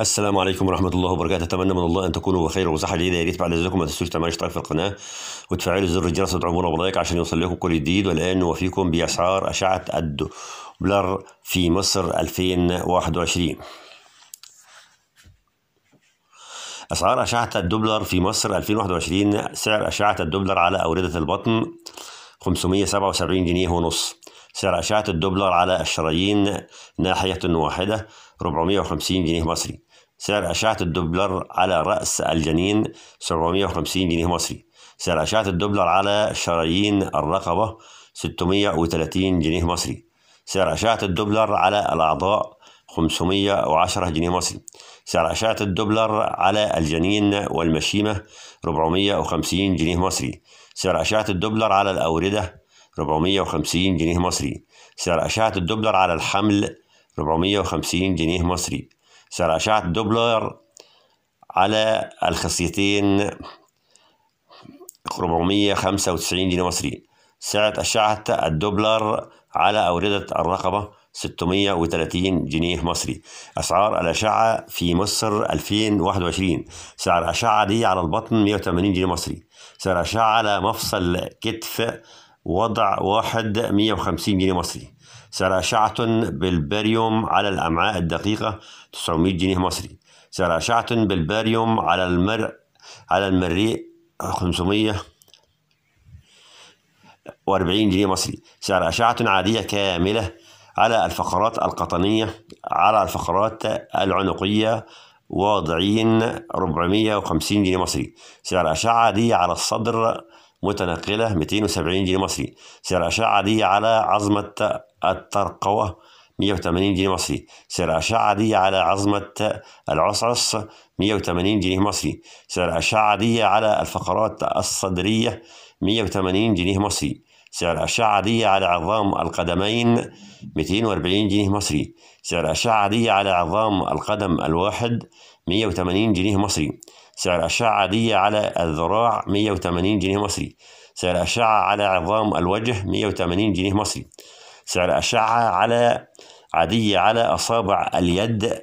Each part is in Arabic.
السلام عليكم ورحمه الله وبركاته اتمنى من الله ان تكونوا بخير وصحه جيده يا ريت بعد اذنكم ما تنسوش تعملوا اشتراك في القناه وتفعلوا زر الجرس وتعملوا بلايك عشان يوصل لكم كل جديد والان نوفيكم باسعار اشعه الدولار في مصر 2021 أسعار أشعة الدولار في مصر 2021 سعر أشعة الدولار على أوردة البطن 577 جنيه ونص سعر أشعة الدولار على الشرايين ناحية واحدة 450 جنيه مصري سعر أشعة الدوبلر على رأس الجنين 750 جنيه مصري سعر أشعة الدوبلر على شرايين الرقبة 630 جنيه مصري سعر أشعة الدوبلر على الأعضاء 510 جنيه مصري سعر أشعة الدوبلر على الجنين والمشيمة 450 جنيه مصري سعر أشعة الدوبلر على الأوردة 450 جنيه مصري سعر أشعة الدوبلر على الحمل 450 جنيه مصري سعر أشعة دوبلر على الخصيتين 495 جنيه مصري سعر أشعة الدوبلر على أوردة الرقبة 630 جنيه مصري أسعار الأشعة في مصر 2021 سعر أشعة دي على البطن 180 جنيه مصري سعر أشعة على مفصل كتف وضع واحد 150 جنيه مصري سعر أشعة بالباريوم على الأمعاء الدقيقة 900 جنيه مصري سعر أشعة بالباريوم على المر على المريء 500 40 جنيه مصري سعر أشعة عادية كاملة على الفقرات القطنية على الفقرات العنقية واضعين 450 جنيه مصري سعر أشعة عادية على الصدر متنقلة 270 جنيه مصري سعر أشعة دي على عظمة الترقوة 180 جنيه مصري سعر أشعة دي على عظمة العصعص 180 جنيه مصري سعر أشعة دي على الفقرات الصدرية 180 جنيه مصري سعر أشعة عادية على عظام القدمين 240 جنيه مصري سعر أشعة عادية على عظام القدم الواحد 180 جنيه مصري سعر أشعة عادية على الذراع 180 جنيه مصري سعر أشعة على عظام الوجه 180 جنيه مصري سعر أشعة على عادية على أصابع اليد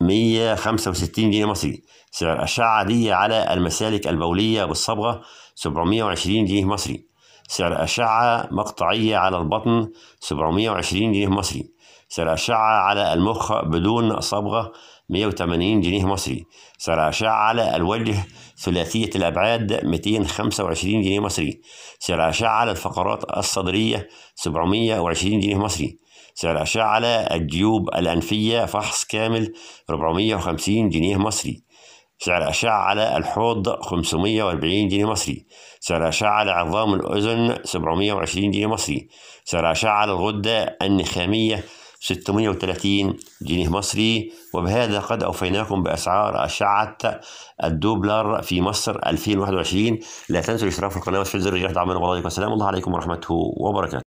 165 جنيه مصري سعر أشعة عادية على المسالك البولية بالصبغة 720 جنيه مصري سعر أشعة مقطعية على البطن 720 جنيه مصري سعر أشعة على المخ بدون صبغة 180 جنيه مصري سعر أشعة على الوجه ثلاثية الأبعاد 225 جنيه مصري سعر أشعة على الفقرات الصدرية 720 جنيه مصري سعر أشعة على الجيوب الأنفية فحص كامل 450 جنيه مصري سعر أشعة على الحوض 540 جنيه مصري سعر أشعة على عظام الأذن 720 جنيه مصري سعر أشعة على الغدة النخامية 630 جنيه مصري وبهذا قد أوفيناكم بأسعار أشعة الدوبلر في مصر 2021 لا تنسوا الاشتراك في القناة وتفعيل زر الجرس دعمنا والله والسلام الله عليكم ورحمته وبركاته